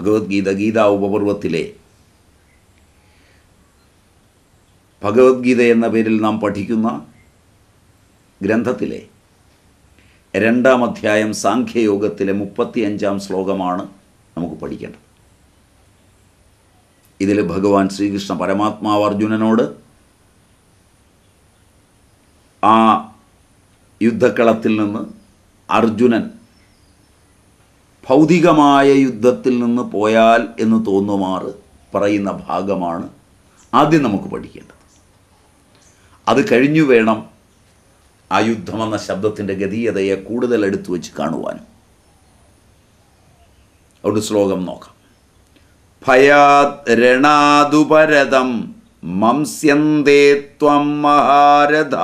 ഭഗവത്ഗീത ഗീതാ ഉപപർവത്തിലെ ഭഗവത്ഗീത എന്ന പേരിൽ നാം പഠിക്കുന്ന ഗ്രന്ഥത്തിലെ രണ്ടാം അധ്യായം സാഖ്യയോഗത്തിലെ മുപ്പത്തിയഞ്ചാം ശ്ലോകമാണ് നമുക്ക് പഠിക്കേണ്ടത് ഇതിൽ ഭഗവാൻ ശ്രീകൃഷ്ണ പരമാത്മാവ് അർജുനനോട് ആ യുദ്ധക്കളത്തിൽ നിന്ന് അർജുനൻ ഭൗതികമായ യുദ്ധത്തിൽ നിന്ന് പോയാൽ എന്ന് തോന്നുമാർ പറയുന്ന ഭാഗമാണ് ആദ്യം നമുക്ക് പഠിക്കേണ്ടത് അത് കഴിഞ്ഞു വേണം ആ യുദ്ധമെന്ന ശബ്ദത്തിൻ്റെ ഗതീയതയെ കൂടുതൽ എടുത്തു വെച്ച് കാണുവാനും അവിടെ ശ്ലോകം നോക്കാം ഭയാത് രണാതുപരതം മംസ്യന്തേ ത്വം മഹാരഥ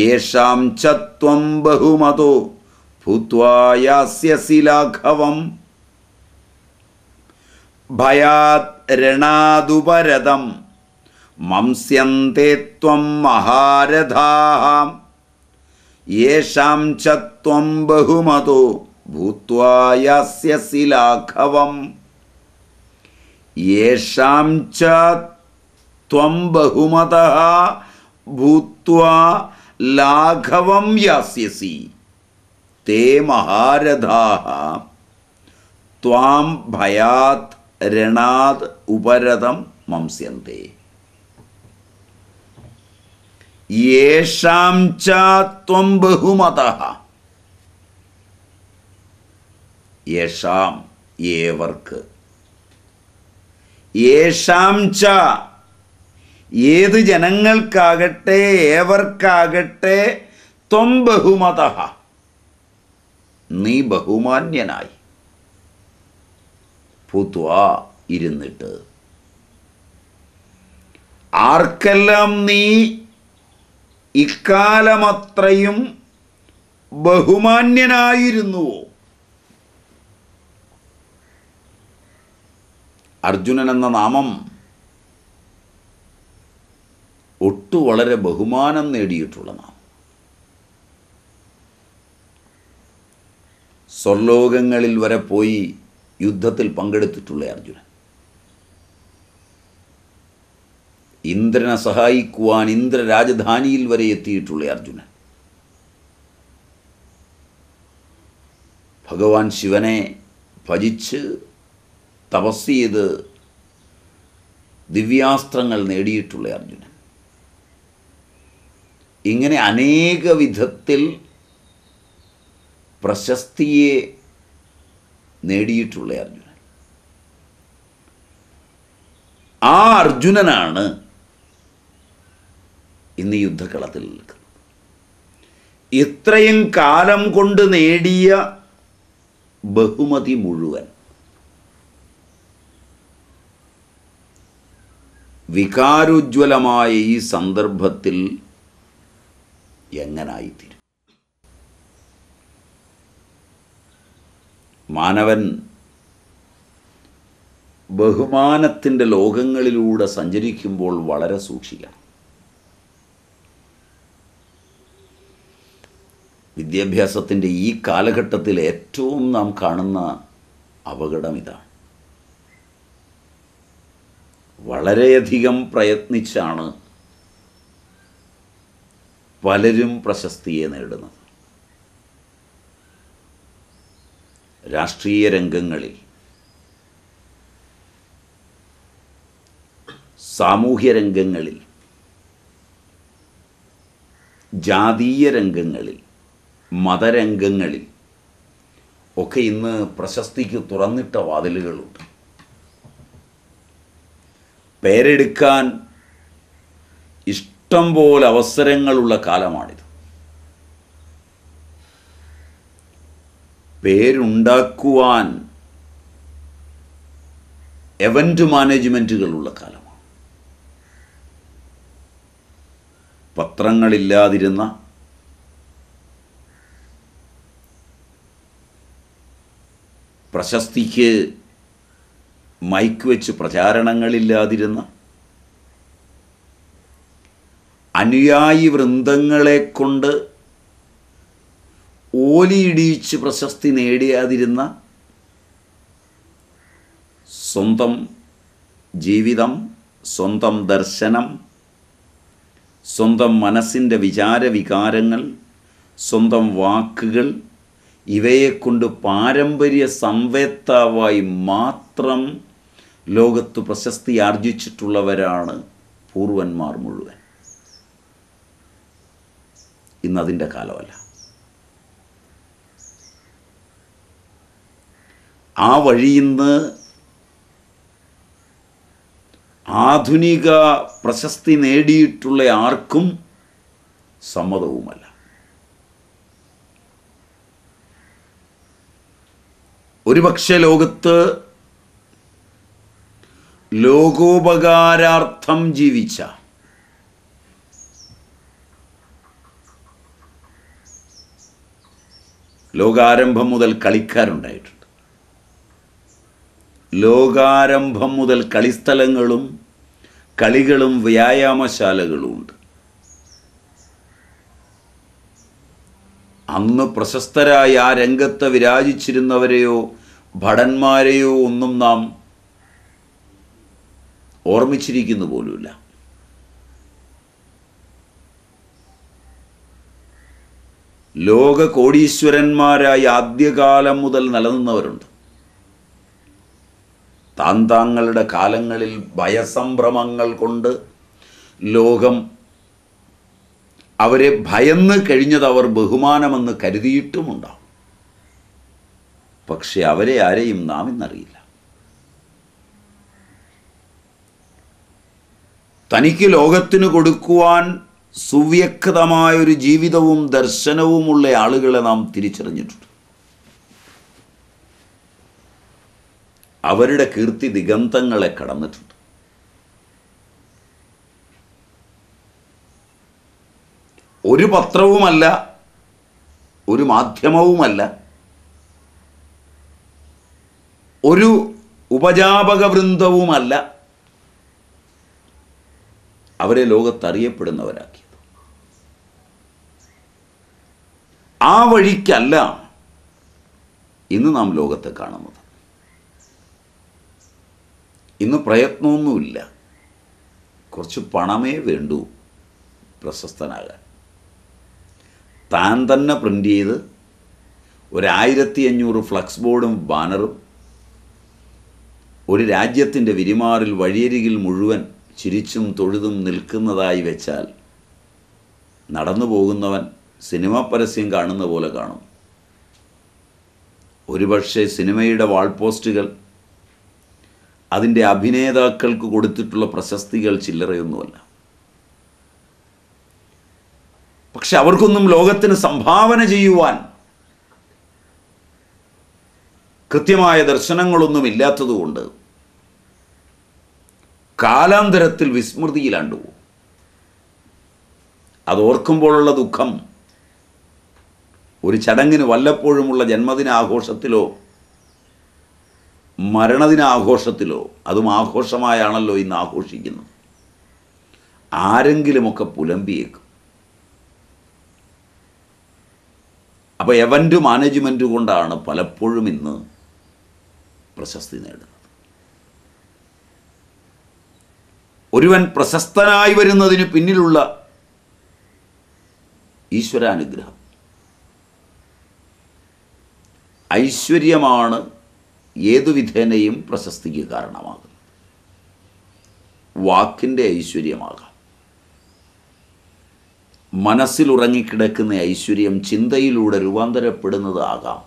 യേഷാം ചത്വം ബഹുമതോ भूत्वा यास्यसि लाघवम् भयात् रणादुपरदं मंस्यन्ते त्वं महारथाः येषां च त्वं बहुमतो भूत्वा लाघव लाघवम् येषां च त्वं बहुमतः भूत्वा लाघवं यास्यसि തേ മഹാരഥാഹ ത്വാം ഭയാത് രണാത് ഉപരതം മംസ്യന്തേ യേഷാം ചാത്വം ബഹുമത യേഷാം ഏവർക്ക് യേഷാം ച ഏത് ജനങ്ങൾക്കാകട്ടെ ഏവർക്കാകട്ടെ ത്വം ബഹുമത നീ ബഹുമാന്യനായി പൂത്തുവാ ഇരുന്നിട്ട് ആർക്കെല്ലാം നീ ഇക്കാലമത്രയും ബഹുമാന്യനായിരുന്നുവോ അർജുനൻ എന്ന നാമം ഒട്ടു വളരെ ബഹുമാനം നേടിയിട്ടുള്ള നാമം സ്വർലോകങ്ങളിൽ വരെ പോയി യുദ്ധത്തിൽ പങ്കെടുത്തിട്ടുള്ള അർജുനൻ ഇന്ദ്രനെ സഹായിക്കുവാൻ ഇന്ദ്ര രാജധാനിയിൽ വരെ എത്തിയിട്ടുള്ള അർജുനൻ ഭഗവാൻ ശിവനെ ഭജിച്ച് തപസ് ചെയ്ത് ദിവ്യാസ്ത്രങ്ങൾ നേടിയിട്ടുള്ള അർജുനൻ ഇങ്ങനെ അനേക വിധത്തിൽ പ്രശസ്തിയെ നേടിയിട്ടുള്ള അർജുനൻ ആ അർജുനനാണ് ഇന്ന് യുദ്ധക്കളത്തിൽ നിൽക്കുന്നത് ഇത്രയും കാലം കൊണ്ട് നേടിയ ബഹുമതി മുഴുവൻ വികാരോജ്വലമായ ഈ സന്ദർഭത്തിൽ എങ്ങനായിത്തീരും മാനവൻ ബഹുമാനത്തിൻ്റെ ലോകങ്ങളിലൂടെ സഞ്ചരിക്കുമ്പോൾ വളരെ സൂക്ഷിക്കണം വിദ്യാഭ്യാസത്തിൻ്റെ ഈ കാലഘട്ടത്തിൽ ഏറ്റവും നാം കാണുന്ന അപകടം ഇതാണ് വളരെയധികം പ്രയത്നിച്ചാണ് പലരും പ്രശസ്തിയെ നേടുന്നത് രാഷ്ട്രീയ രംഗങ്ങളിൽ സാമൂഹ്യ രംഗങ്ങളിൽ ജാതീയ രംഗങ്ങളിൽ മതരംഗങ്ങളിൽ ഒക്കെ ഇന്ന് പ്രശസ്തിക്ക് തുറന്നിട്ട വാതിലുകളുണ്ട് പേരെടുക്കാൻ ഇഷ്ടം പോലെ അവസരങ്ങളുള്ള കാലമാണിത് പേരുണ്ടാക്കുവാൻ എവൻ്റ് മാനേജ്മെൻറ്റുകളുള്ള കാലമാണ് പത്രങ്ങളില്ലാതിരുന്ന പ്രശസ്തിക്ക് മൈക്ക് വെച്ച് പ്രചാരണങ്ങളില്ലാതിരുന്ന അനുയായി വൃന്ദങ്ങളെ കൊണ്ട് ഓലിയിടിയിച്ച് പ്രശസ്തി നേടിയാതിരുന്ന സ്വന്തം ജീവിതം സ്വന്തം ദർശനം സ്വന്തം മനസ്സിൻ്റെ വിചാരവികാരങ്ങൾ സ്വന്തം വാക്കുകൾ ഇവയെക്കൊണ്ട് പാരമ്പര്യ സംവേത്താവായി മാത്രം ലോകത്ത് പ്രശസ്തി ആർജിച്ചിട്ടുള്ളവരാണ് പൂർവന്മാർ മുഴുവൻ ഇന്നതിൻ്റെ കാലമല്ല ആ വഴിയിൽ നിന്ന് ആധുനിക പ്രശസ്തി നേടിയിട്ടുള്ള ആർക്കും സമ്മതവുമല്ല ഒരുപക്ഷെ ലോകത്ത് ലോകോപകാരാർത്ഥം ജീവിച്ച ലോകാരംഭം മുതൽ കളിക്കാരുണ്ടായിട്ടുണ്ട് ലോകാരംഭം മുതൽ കളിസ്ഥലങ്ങളും കളികളും വ്യായാമശാലകളും ഉണ്ട് അന്ന് പ്രശസ്തരായ ആ രംഗത്ത് വിരാജിച്ചിരുന്നവരെയോ ഭടന്മാരെയോ ഒന്നും നാം ഓർമ്മിച്ചിരിക്കുന്നു പോലുമില്ല ലോക കോടീശ്വരന്മാരായി ആദ്യകാലം മുതൽ നിലനിന്നവരുണ്ട് താന്താങ്ങളുടെ കാലങ്ങളിൽ ഭയസംഭ്രമങ്ങൾ കൊണ്ട് ലോകം അവരെ ഭയന്ന് കഴിഞ്ഞത് അവർ ബഹുമാനമെന്ന് കരുതിയിട്ടുമുണ്ടാവും പക്ഷെ അവരെ ആരെയും നാം ഇന്നറിയില്ല തനിക്ക് ലോകത്തിന് കൊടുക്കുവാൻ സുവ്യക്തമായൊരു ജീവിതവും ദർശനവുമുള്ള ആളുകളെ നാം തിരിച്ചറിഞ്ഞിട്ടുണ്ട് അവരുടെ കീർത്തി ദിഗന്ധങ്ങളെ കടന്നിട്ടുണ്ട് ഒരു പത്രവുമല്ല ഒരു മാധ്യമവുമല്ല ഒരു ഉപജാപക വൃന്ദവുമല്ല അവരെ ലോകത്തറിയപ്പെടുന്നവരാക്കിയത് ആ വഴിക്കല്ല ഇന്ന് നാം ലോകത്തെ കാണുന്നത് ഇന്ന് പ്രയത്നമൊന്നുമില്ല കുറച്ച് പണമേ വേണ്ടു പ്രശസ്തനാകാൻ താൻ തന്നെ പ്രിൻ്റ് ചെയ്ത് ഒരായിരത്തി അഞ്ഞൂറ് ഫ്ലക്സ് ബോർഡും ബാനറും ഒരു രാജ്യത്തിൻ്റെ വിരിമാറിൽ വഴിയരികിൽ മുഴുവൻ ചിരിച്ചും തൊഴുതും നിൽക്കുന്നതായി വെച്ചാൽ നടന്നു പോകുന്നവൻ സിനിമാ പരസ്യം കാണുന്ന പോലെ കാണും ഒരുപക്ഷെ സിനിമയുടെ വാൾ പോസ്റ്റുകൾ അതിൻ്റെ അഭിനേതാക്കൾക്ക് കൊടുത്തിട്ടുള്ള പ്രശസ്തികൾ ചില്ലറയൊന്നുമല്ല പക്ഷെ അവർക്കൊന്നും ലോകത്തിന് സംഭാവന ചെയ്യുവാൻ കൃത്യമായ ദർശനങ്ങളൊന്നും ഇല്ലാത്തതുകൊണ്ട് കാലാന്തരത്തിൽ വിസ്മൃതിയിലാണ്ടു അതോർക്കുമ്പോഴുള്ള ദുഃഖം ഒരു ചടങ്ങിന് വല്ലപ്പോഴുമുള്ള ജന്മദിനാഘോഷത്തിലോ മരണദിനാഘോഷത്തിലോ അതും ആഘോഷമായാണല്ലോ ഇന്ന് ആഘോഷിക്കുന്നത് ആരെങ്കിലുമൊക്കെ പുലമ്പിയേക്കും അപ്പോൾ എവൻ്റ് മാനേജ്മെൻ്റ് കൊണ്ടാണ് പലപ്പോഴും ഇന്ന് പ്രശസ്തി നേടുന്നത് ഒരുവൻ പ്രശസ്തനായി വരുന്നതിന് പിന്നിലുള്ള ഈശ്വരാനുഗ്രഹം ഐശ്വര്യമാണ് ഏതു വിധേനയും പ്രശസ്തിക്ക് കാരണമാകും വാക്കിൻ്റെ ഐശ്വര്യമാകാം മനസ്സിലുറങ്ങിക്കിടക്കുന്ന ഐശ്വര്യം ചിന്തയിലൂടെ രൂപാന്തരപ്പെടുന്നതാകാം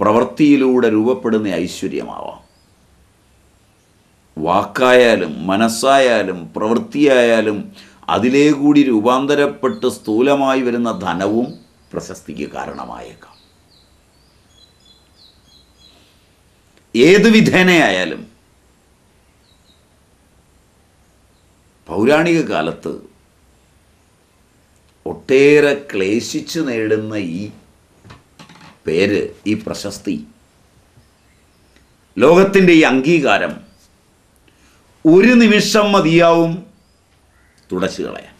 പ്രവൃത്തിയിലൂടെ രൂപപ്പെടുന്ന ഐശ്വര്യമാവാം വാക്കായാലും മനസ്സായാലും പ്രവൃത്തിയായാലും അതിലേ കൂടി രൂപാന്തരപ്പെട്ട് സ്ഥൂലമായി വരുന്ന ധനവും പ്രശസ്തിക്ക് കാരണമായേക്കാം ഏത് വിധേനയായാലും പൗരാണിക കാലത്ത് ഒട്ടേറെ ക്ലേശിച്ച് നേടുന്ന ഈ പേര് ഈ പ്രശസ്തി ലോകത്തിൻ്റെ ഈ അംഗീകാരം ഒരു നിമിഷം മതിയാവും തുടച്ചു കളയാൻ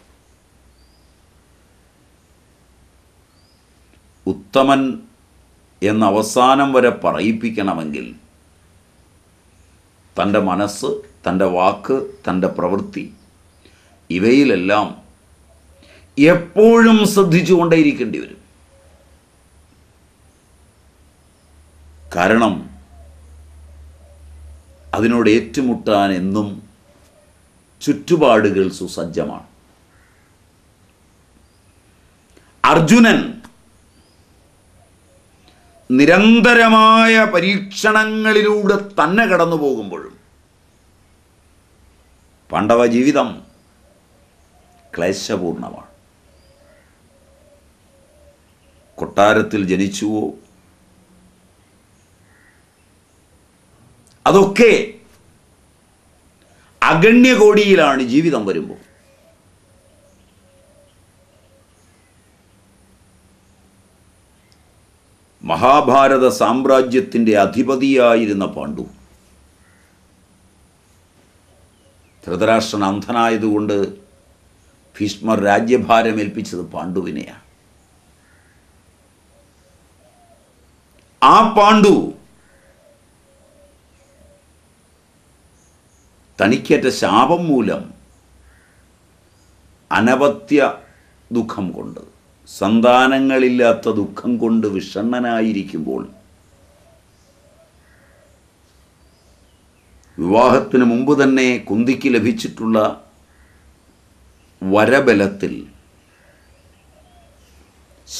ഉത്തമൻ എന്നവസാനം വരെ പറയിപ്പിക്കണമെങ്കിൽ തൻ്റെ മനസ്സ് തൻ്റെ വാക്ക് തൻ്റെ പ്രവൃത്തി ഇവയിലെല്ലാം എപ്പോഴും ശ്രദ്ധിച്ചുകൊണ്ടേയിരിക്കേണ്ടി വരും കാരണം അതിനോട് ഏറ്റുമുട്ടാൻ എന്നും ചുറ്റുപാടുകൾ സുസജ്ജമാണ് അർജുനൻ നിരന്തരമായ പരീക്ഷണങ്ങളിലൂടെ തന്നെ കടന്നു പോകുമ്പോഴും പാണ്ഡവ ജീവിതം ക്ലേശപൂർണമാണ് കൊട്ടാരത്തിൽ ജനിച്ചുവോ അതൊക്കെ അഗണ്യകോടിയിലാണ് ജീവിതം വരുമ്പോൾ മഹാഭാരത സാമ്രാജ്യത്തിൻ്റെ അധിപതിയായിരുന്ന പാണ്ഡു ധൃതരാഷ്ട്രൻ അന്ധനായതുകൊണ്ട് ഭീഷ്മർ രാജ്യഭാരമേൽപ്പിച്ചത് പാണ്ഡുവിനെയാണ് ആ പാണ്ഡു തനിക്കേറ്റ ശാപം മൂലം അനവത്യ ദുഃഖം കൊണ്ടത് സന്താനങ്ങളില്ലാത്ത ദുഃഖം കൊണ്ട് വിഷണ്ണനായിരിക്കുമ്പോൾ വിവാഹത്തിന് മുമ്പ് തന്നെ കുന്തിക്ക് ലഭിച്ചിട്ടുള്ള വരബലത്തിൽ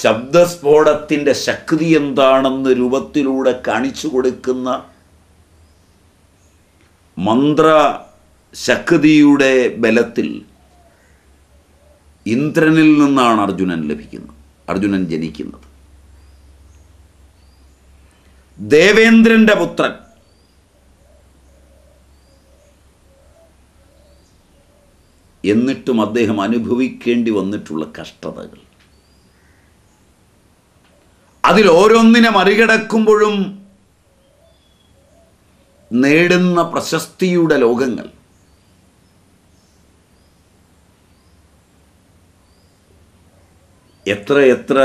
ശബ്ദസ്ഫോടത്തിൻ്റെ ശക്തി എന്താണെന്ന് രൂപത്തിലൂടെ കാണിച്ചു കൊടുക്കുന്ന മന്ത്ര ശക്തിയുടെ ബലത്തിൽ ഇന്ദ്രനിൽ നിന്നാണ് അർജുനൻ ലഭിക്കുന്നത് അർജുനൻ ജനിക്കുന്നത് ദേവേന്ദ്രൻ്റെ പുത്രൻ എന്നിട്ടും അദ്ദേഹം അനുഭവിക്കേണ്ടി വന്നിട്ടുള്ള കഷ്ടതകൾ അതിൽ ഓരോന്നിനെ മറികടക്കുമ്പോഴും നേടുന്ന പ്രശസ്തിയുടെ ലോകങ്ങൾ എത്ര എത്ര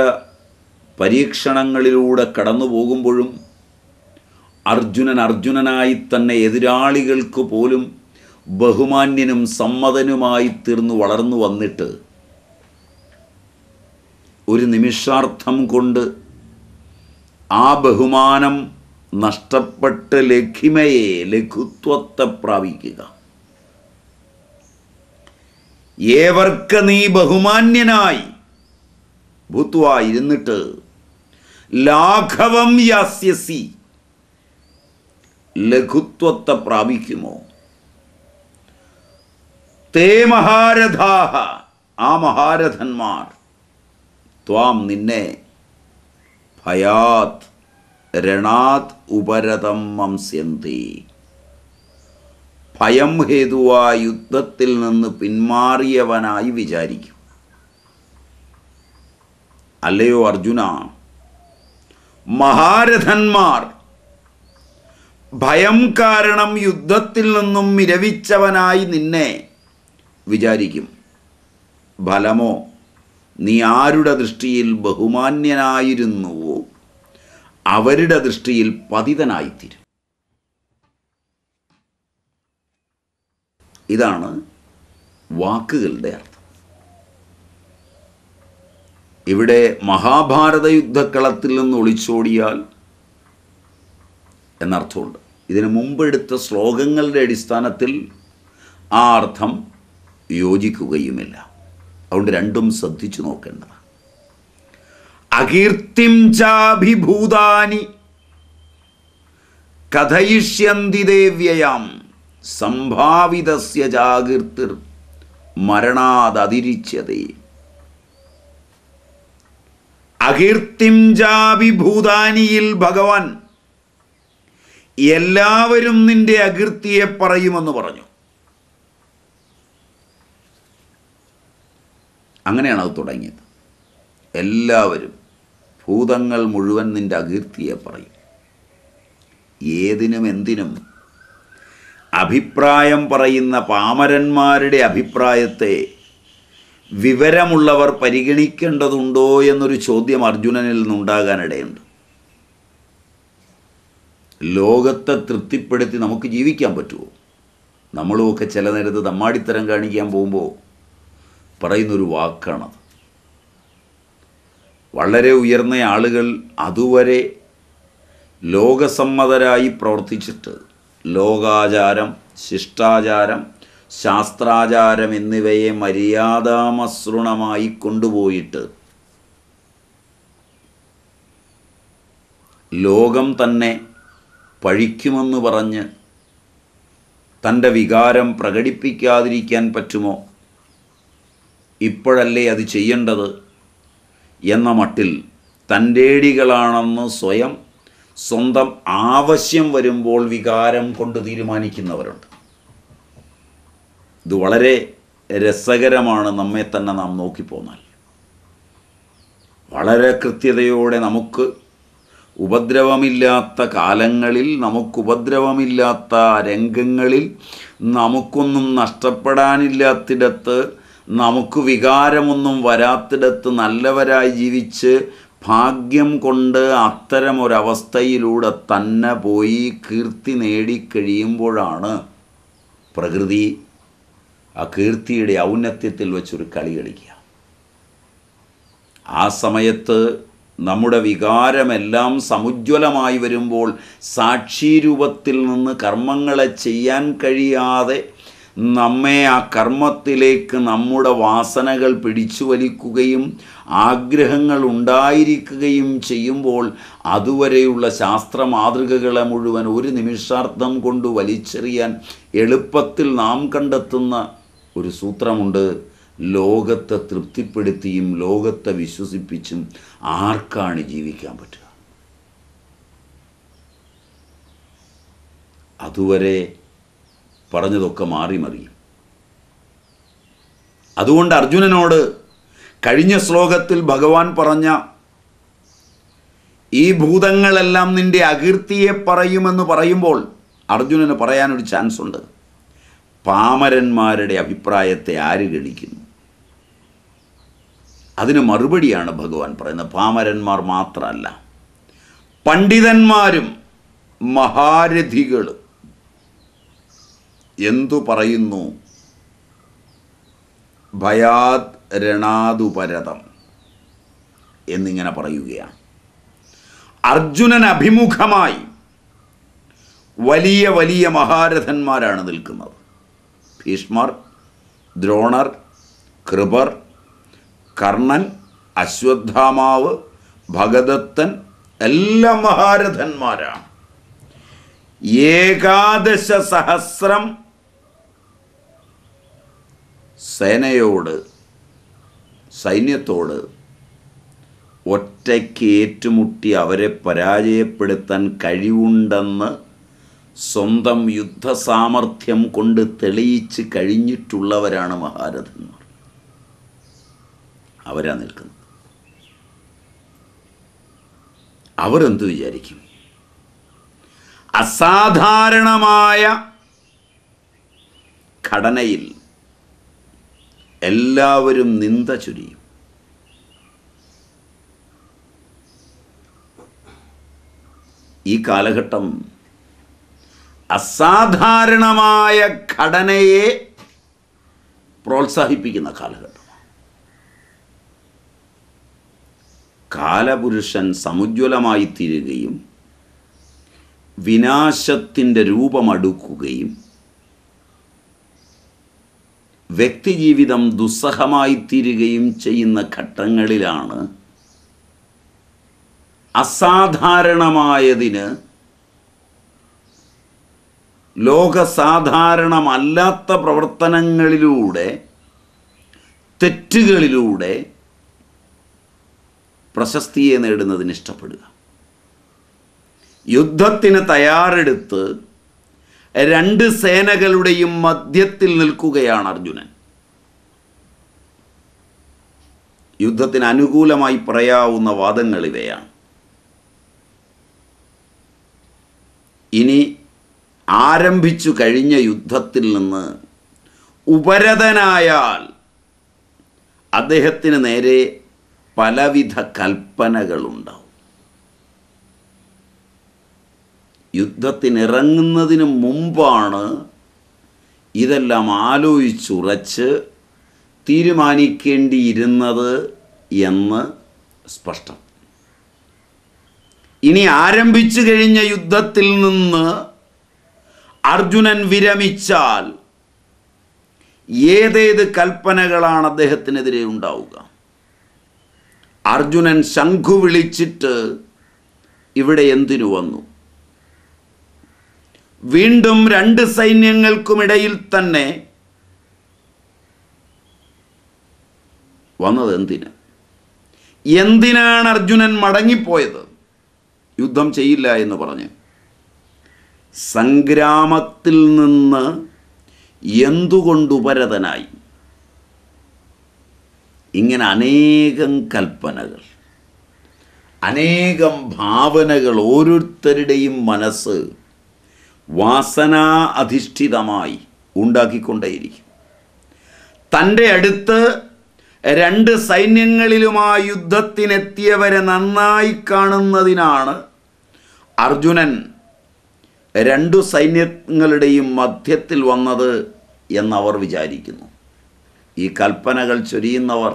പരീക്ഷണങ്ങളിലൂടെ കടന്നു പോകുമ്പോഴും അർജുനൻ അർജുനനായി തന്നെ എതിരാളികൾക്ക് പോലും ബഹുമാന്യനും സമ്മതനുമായി തീർന്നു വളർന്നു വന്നിട്ട് ഒരു നിമിഷാർത്ഥം കൊണ്ട് ആ ബഹുമാനം നഷ്ടപ്പെട്ട് ലഘിമയെ ലഘുത്വത്തെ പ്രാപിക്കുക ഏവർക്ക് നീ ബഹുമാന്യനായി ഭൂത്വാ ഇരുന്നിട്ട് ലാഘവം യാസ്യസി ലഘുത്വത്തെ പ്രാപിക്കുമോ തേ മഹാരഥാഹ ആ മഹാരഥന്മാർ ത്വാം നിന്നെ ഭയാത് രണാത് ഉപരതം വംസ്യന്തി ഭയം ഹേതുവായി യുദ്ധത്തിൽ നിന്ന് പിന്മാറിയവനായി വിചാരിക്കും അല്ലയോ അർജുന മഹാരഥന്മാർ ഭയം കാരണം യുദ്ധത്തിൽ നിന്നും വിരവിച്ചവനായി നിന്നെ വിചാരിക്കും ഫലമോ നീ ആരുടെ ദൃഷ്ടിയിൽ ബഹുമാന്യനായിരുന്നുവോ അവരുടെ ദൃഷ്ടിയിൽ പതിതനായിത്തീരും ഇതാണ് വാക്കുകളുടെ അർത്ഥം ഇവിടെ മഹാഭാരത യുദ്ധക്കളത്തിൽ നിന്ന് ഒളിച്ചോടിയാൽ എന്നർത്ഥമുണ്ട് ഇതിനു എടുത്ത ശ്ലോകങ്ങളുടെ അടിസ്ഥാനത്തിൽ ആ അർത്ഥം യോജിക്കുകയുമില്ല അതുകൊണ്ട് രണ്ടും ശ്രദ്ധിച്ചു നോക്കേണ്ടതാണ് അകീർത്തിം ചാഭിഭൂതാനി കഥയിഷ്യന്തി ദേവ്യയാം സംഭാവിതസ്യ ജാകീർത്തിർ മരണാതതിരിച്ചതേ അകീർത്തിംജാഭിഭൂതാനിയിൽ ഭഗവാൻ എല്ലാവരും നിന്റെ അകീർത്തിയെ പറയുമെന്ന് പറഞ്ഞു അങ്ങനെയാണ് അത് തുടങ്ങിയത് എല്ലാവരും ഭൂതങ്ങൾ മുഴുവൻ നിന്റെ അകീർത്തിയെ പറയും ഏതിനും എന്തിനും അഭിപ്രായം പറയുന്ന പാമരന്മാരുടെ അഭിപ്രായത്തെ വിവരമുള്ളവർ പരിഗണിക്കേണ്ടതുണ്ടോ എന്നൊരു ചോദ്യം അർജുനനിൽ നിന്നുണ്ടാകാനിടയുണ്ട് ലോകത്തെ തൃപ്തിപ്പെടുത്തി നമുക്ക് ജീവിക്കാൻ പറ്റുമോ നമ്മളുമൊക്കെ ചില നേരത്ത് തമ്മാടിത്തരം കാണിക്കാൻ പോകുമ്പോൾ പറയുന്നൊരു വാക്കാണത് വളരെ ഉയർന്ന ആളുകൾ അതുവരെ ലോകസമ്മതരായി പ്രവർത്തിച്ചിട്ട് ലോകാചാരം ശിഷ്ടാചാരം ശാസ്ത്രാചാരം എന്നിവയെ മര്യാദാമസൃണമായി കൊണ്ടുപോയിട്ട് ലോകം തന്നെ പഴിക്കുമെന്ന് പറഞ്ഞ് തൻ്റെ വികാരം പ്രകടിപ്പിക്കാതിരിക്കാൻ പറ്റുമോ ഇപ്പോഴല്ലേ അത് ചെയ്യേണ്ടത് എന്ന മട്ടിൽ തൻ്റെടികളാണെന്ന് സ്വയം സ്വന്തം ആവശ്യം വരുമ്പോൾ വികാരം കൊണ്ട് തീരുമാനിക്കുന്നവരുണ്ട് ഇത് വളരെ രസകരമാണ് നമ്മെ തന്നെ നാം നോക്കിപ്പോന്നാൽ വളരെ കൃത്യതയോടെ നമുക്ക് ഉപദ്രവമില്ലാത്ത കാലങ്ങളിൽ നമുക്ക് ഉപദ്രവമില്ലാത്ത രംഗങ്ങളിൽ നമുക്കൊന്നും നഷ്ടപ്പെടാനില്ലാത്തിടത്ത് നമുക്ക് വികാരമൊന്നും വരാത്തിടത്ത് നല്ലവരായി ജീവിച്ച് ഭാഗ്യം കൊണ്ട് അത്തരമൊരവസ്ഥയിലൂടെ തന്നെ പോയി കീർത്തി നേടിക്കഴിയുമ്പോഴാണ് പ്രകൃതി ആ കീർത്തിയുടെ ഔന്നത്യത്തിൽ വെച്ചൊരു കളി കളിക്കുക ആ സമയത്ത് നമ്മുടെ വികാരമെല്ലാം സമുജ്വലമായി വരുമ്പോൾ രൂപത്തിൽ നിന്ന് കർമ്മങ്ങളെ ചെയ്യാൻ കഴിയാതെ നമ്മെ ആ കർമ്മത്തിലേക്ക് നമ്മുടെ വാസനകൾ പിടിച്ചു വലിക്കുകയും ആഗ്രഹങ്ങൾ ഉണ്ടായിരിക്കുകയും ചെയ്യുമ്പോൾ അതുവരെയുള്ള ശാസ്ത്ര മാതൃകകളെ മുഴുവൻ ഒരു നിമിഷാർത്ഥം കൊണ്ട് വലിച്ചെറിയാൻ എളുപ്പത്തിൽ നാം കണ്ടെത്തുന്ന ഒരു സൂത്രമുണ്ട് ലോകത്തെ തൃപ്തിപ്പെടുത്തിയും ലോകത്തെ വിശ്വസിപ്പിച്ചും ആർക്കാണ് ജീവിക്കാൻ പറ്റുക അതുവരെ പറഞ്ഞതൊക്കെ മാറി മറിയും അതുകൊണ്ട് അർജുനനോട് കഴിഞ്ഞ ശ്ലോകത്തിൽ ഭഗവാൻ പറഞ്ഞ ഈ ഭൂതങ്ങളെല്ലാം നിന്റെ അകീർത്തിയെ പറയുമെന്ന് പറയുമ്പോൾ അർജുനന് പറയാനൊരു ചാൻസ് ഉണ്ട് പാമരന്മാരുടെ അഭിപ്രായത്തെ ആര് ഗണിക്കുന്നു അതിന് മറുപടിയാണ് ഭഗവാൻ പറയുന്നത് പാമരന്മാർ മാത്രമല്ല പണ്ഡിതന്മാരും മഹാരഥികളും എന്തു പറയുന്നു ഭയാത് രണാതുപരതം എന്നിങ്ങനെ പറയുകയാണ് അർജുനൻ അഭിമുഖമായി വലിയ വലിയ മഹാരഥന്മാരാണ് നിൽക്കുന്നത് ഭീഷ്മർ ദ്രോണർ കൃപർ കർണൻ അശ്വത്ഥാമാവ് ഭഗദത്തൻ എല്ലാ മഹാരഥന്മാരാണ് ഏകാദശ സഹസ്രം സേനയോട് സൈന്യത്തോട് ഒറ്റയ്ക്ക് ഏറ്റുമുട്ടി അവരെ പരാജയപ്പെടുത്താൻ കഴിവുണ്ടെന്ന് സ്വന്തം യുദ്ധസാമർഥ്യം കൊണ്ട് തെളിയിച്ച് കഴിഞ്ഞിട്ടുള്ളവരാണ് മഹാരഥന്മാർ അവരാ നിൽക്കുന്നത് അവരെന്തു വിചാരിക്കും അസാധാരണമായ ഘടനയിൽ എല്ലാവരും നിന്ദ ചുരിയും ഈ കാലഘട്ടം അസാധാരണമായ ഘടനയെ പ്രോത്സാഹിപ്പിക്കുന്ന കാലഘട്ടം കാലപുരുഷൻ സമുജ്വലമായി തീരുകയും വിനാശത്തിൻ്റെ രൂപമടുക്കുകയും വ്യക്തിജീവിതം ദുസ്സഹമായി തീരുകയും ചെയ്യുന്ന ഘട്ടങ്ങളിലാണ് അസാധാരണമായതിന് ലോകസാധാരണമല്ലാത്ത പ്രവർത്തനങ്ങളിലൂടെ തെറ്റുകളിലൂടെ പ്രശസ്തിയെ നേടുന്നതിന് ഇഷ്ടപ്പെടുക യുദ്ധത്തിന് തയ്യാറെടുത്ത് രണ്ട് സേനകളുടെയും മധ്യത്തിൽ നിൽക്കുകയാണ് അർജുനൻ യുദ്ധത്തിന് അനുകൂലമായി പറയാവുന്ന വാദങ്ങൾ ഇവയാണ് ഇനി ആരംഭിച്ചു കഴിഞ്ഞ യുദ്ധത്തിൽ നിന്ന് ഉപരതനായാൽ അദ്ദേഹത്തിന് നേരെ പലവിധ കൽപ്പനകളുണ്ടാവും യുദ്ധത്തിനിറങ്ങുന്നതിന് മുമ്പാണ് ഇതെല്ലാം ആലോചിച്ചുറച്ച് തീരുമാനിക്കേണ്ടിയിരുന്നത് എന്ന് സ്പഷ്ടം ഇനി ആരംഭിച്ചു കഴിഞ്ഞ യുദ്ധത്തിൽ നിന്ന് അർജുനൻ വിരമിച്ചാൽ ഏതേത് കൽപ്പനകളാണ് അദ്ദേഹത്തിനെതിരെ ഉണ്ടാവുക അർജുനൻ ശംഖു വിളിച്ചിട്ട് ഇവിടെ എന്തിനു വന്നു വീണ്ടും രണ്ട് സൈന്യങ്ങൾക്കുമിടയിൽ തന്നെ വന്നത് എന്തിന് എന്തിനാണ് അർജുനൻ മടങ്ങിപ്പോയത് യുദ്ധം ചെയ്യില്ല എന്ന് പറഞ്ഞ് സംഗ്രാമത്തിൽ നിന്ന് എന്തുകൊണ്ടുപരതനായി ഇങ്ങനെ അനേകം കൽപ്പനകൾ അനേകം ഭാവനകൾ ഓരോരുത്തരുടെയും മനസ്സ് വാസനാ അധിഷ്ഠിതമായി ഉണ്ടാക്കിക്കൊണ്ടേയിരിക്കും തൻ്റെ അടുത്ത് രണ്ട് സൈന്യങ്ങളിലുമായി യുദ്ധത്തിനെത്തിയവരെ നന്നായി കാണുന്നതിനാണ് അർജുനൻ രണ്ടു സൈന്യങ്ങളുടെയും മധ്യത്തിൽ വന്നത് എന്നവർ വിചാരിക്കുന്നു ഈ കൽപ്പനകൾ ചൊരിയുന്നവർ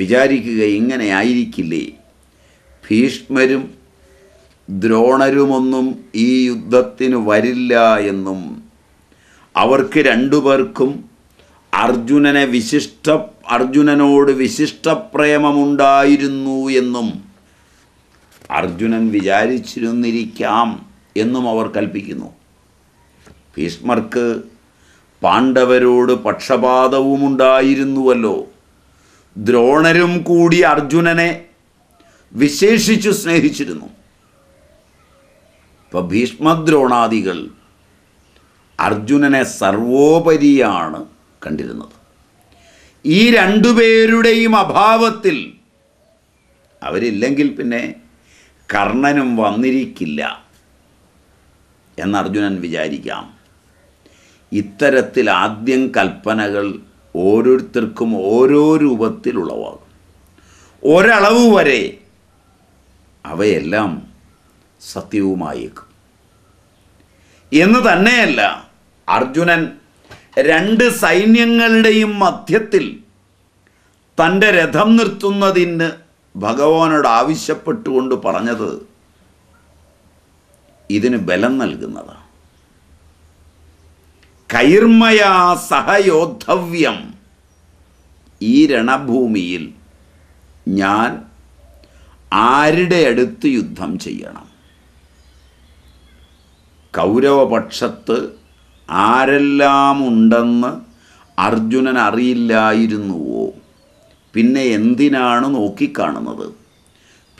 വിചാരിക്കുക ഇങ്ങനെ ആയിരിക്കില്ലേ ഭീഷ്മരും ദ്രോണരുമൊന്നും ഈ യുദ്ധത്തിന് വരില്ല എന്നും അവർക്ക് രണ്ടുപേർക്കും അർജുനനെ വിശിഷ്ട അർജുനനോട് വിശിഷ്ടപ്രേമമുണ്ടായിരുന്നു എന്നും അർജുനൻ വിചാരിച്ചിരുന്നിരിക്കാം എന്നും അവർ കൽപ്പിക്കുന്നു ഭീഷ്മർക്ക് പാണ്ഡവരോട് പക്ഷപാതവുമുണ്ടായിരുന്നുവല്ലോ ദ്രോണരും കൂടി അർജുനനെ വിശേഷിച്ചു സ്നേഹിച്ചിരുന്നു ഇപ്പം ഭീഷ്മദ്രോണാദികൾ അർജുനനെ സർവോപരിയാണ് കണ്ടിരുന്നത് ഈ രണ്ടുപേരുടെയും അഭാവത്തിൽ അവരില്ലെങ്കിൽ പിന്നെ കർണനും വന്നിരിക്കില്ല എന്ന് അർജുനൻ വിചാരിക്കാം ഇത്തരത്തിൽ ആദ്യം കൽപ്പനകൾ ഓരോരുത്തർക്കും ഓരോ രൂപത്തിലുളവാകും ഒരളവ് വരെ അവയെല്ലാം സത്യവുമായേക്കും എന്ന് തന്നെയല്ല അർജുനൻ രണ്ട് സൈന്യങ്ങളുടെയും മധ്യത്തിൽ തൻ്റെ രഥം നിർത്തുന്നതിന് ഭഗവാനോട് ആവശ്യപ്പെട്ടുകൊണ്ട് പറഞ്ഞത് ഇതിന് ബലം നൽകുന്നതാണ് കൈർമയാ സഹയോദ്ധവ്യം ഈ രണഭൂമിയിൽ ഞാൻ ആരുടെ അടുത്ത് യുദ്ധം ചെയ്യണം കൗരവപക്ഷത്ത് ആരെല്ലാമുണ്ടെന്ന് അർജുനൻ അറിയില്ലായിരുന്നുവോ പിന്നെ എന്തിനാണ് നോക്കിക്കാണുന്നത്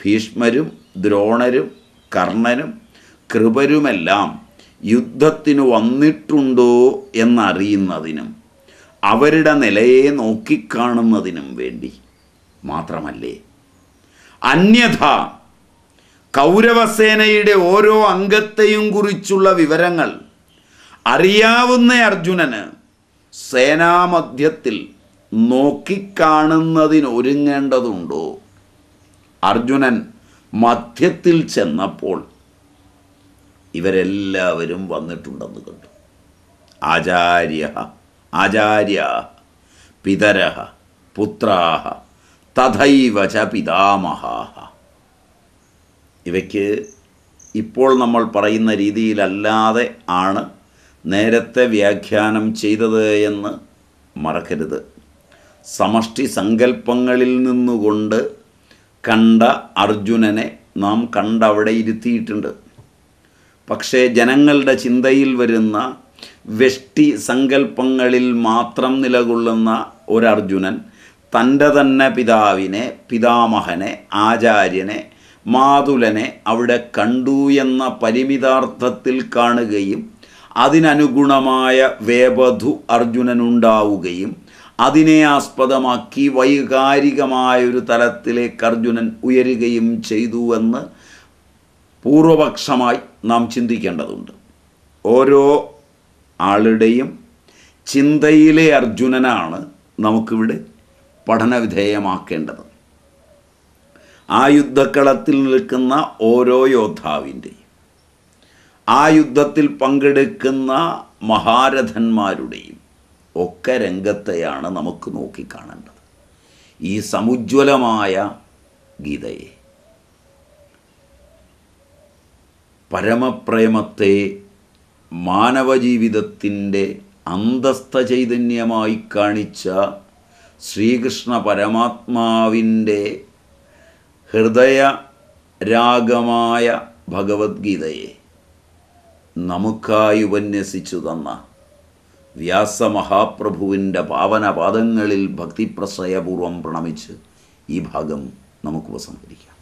ഭീഷ്മരും ദ്രോണരും കർണനും കൃപരുമെല്ലാം യുദ്ധത്തിനു വന്നിട്ടുണ്ടോ എന്നറിയുന്നതിനും അവരുടെ നിലയെ നോക്കിക്കാണുന്നതിനും വേണ്ടി മാത്രമല്ലേ അന്യഥ കൗരവസേനയുടെ ഓരോ അംഗത്തെയും കുറിച്ചുള്ള വിവരങ്ങൾ അറിയാവുന്ന അർജുനന് സേനാമധ്യത്തിൽ നോക്കിക്കാണുന്നതിനൊരുങ്ങേണ്ടതുണ്ടോ അർജുനൻ മധ്യത്തിൽ ചെന്നപ്പോൾ ഇവരെല്ലാവരും വന്നിട്ടുണ്ടെന്ന് കണ്ടു ആചാര്യ ആചാര്യ പിതര പുത്രാഹ തഥൈവ ച പിതാമഹാഹ ഇവയ്ക്ക് ഇപ്പോൾ നമ്മൾ പറയുന്ന രീതിയിലല്ലാതെ ആണ് നേരത്തെ വ്യാഖ്യാനം ചെയ്തത് എന്ന് മറക്കരുത് സമഷ്ടി സങ്കല്പങ്ങളിൽ നിന്നുകൊണ്ട് കണ്ട അർജുനനെ നാം കണ്ടവിടെ ഇരുത്തിയിട്ടുണ്ട് പക്ഷേ ജനങ്ങളുടെ ചിന്തയിൽ വരുന്ന വെഷ്ടി സങ്കല്പങ്ങളിൽ മാത്രം നിലകൊള്ളുന്ന ഒരർജുനൻ തൻ്റെ തന്നെ പിതാവിനെ പിതാമഹനെ ആചാര്യനെ മാതുലനെ അവിടെ കണ്ടു എന്ന പരിമിതാർത്ഥത്തിൽ കാണുകയും അതിനനുഗുണമായ വേപധു അർജുനനുണ്ടാവുകയും അതിനെ ആസ്പദമാക്കി വൈകാരികമായൊരു തലത്തിലേക്ക് അർജുനൻ ഉയരുകയും ചെയ്തുവെന്ന് എന്ന് പൂർവപക്ഷമായി നാം ചിന്തിക്കേണ്ടതുണ്ട് ഓരോ ആളുടെയും ചിന്തയിലെ അർജുനനാണ് നമുക്കിവിടെ പഠനവിധേയമാക്കേണ്ടത് ആ യുദ്ധക്കളത്തിൽ നിൽക്കുന്ന ഓരോ യോദ്ധാവിൻ്റെയും ആ യുദ്ധത്തിൽ പങ്കെടുക്കുന്ന മഹാരഥന്മാരുടെയും ഒക്കെ രംഗത്തെയാണ് നമുക്ക് നോക്കിക്കാണേണ്ടത് ഈ സമുജ്വലമായ ഗീതയെ പരമപ്രേമത്തെ മാനവജീവിതത്തിൻ്റെ അന്തസ്ഥ ചൈതന്യമായി കാണിച്ച ശ്രീകൃഷ്ണ പരമാത്മാവിൻ്റെ ഹൃദയ രാഗമായ ഭഗവത്ഗീതയെ നമുക്കായി ഉപന്യസിച്ചു തന്ന വ്യാസമഹാപ്രഭുവിൻ്റെ പാവനപാദങ്ങളിൽ ഭക്തിപ്രശ്രയപൂർവം പ്രണമിച്ച് ഈ ഭാഗം നമുക്ക് ഉപസംഹരിക്കാം